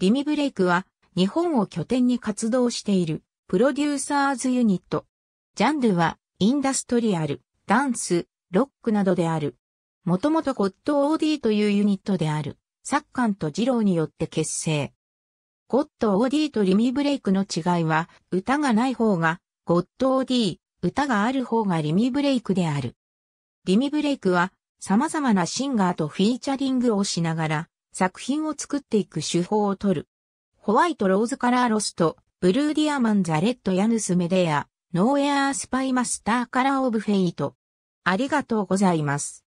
リミブレイクは日本を拠点に活動しているプロデューサーズユニット。ジャンルはインダストリアル、ダンス、ロックなどである。もともとゴッド OD というユニットである、サッカンとジローによって結成。ゴッド OD とリミブレイクの違いは、歌がない方が、ゴッド OD、歌がある方がリミブレイクである。リミブレイクは、様々なシンガーとフィーチャリングをしながら、作品を作っていく手法をとる。ホワイトローズカラーロスト、ブルーディアマンザレッドヤヌスメデア、ノーエアースパイマスターカラーオブフェイト。ありがとうございます。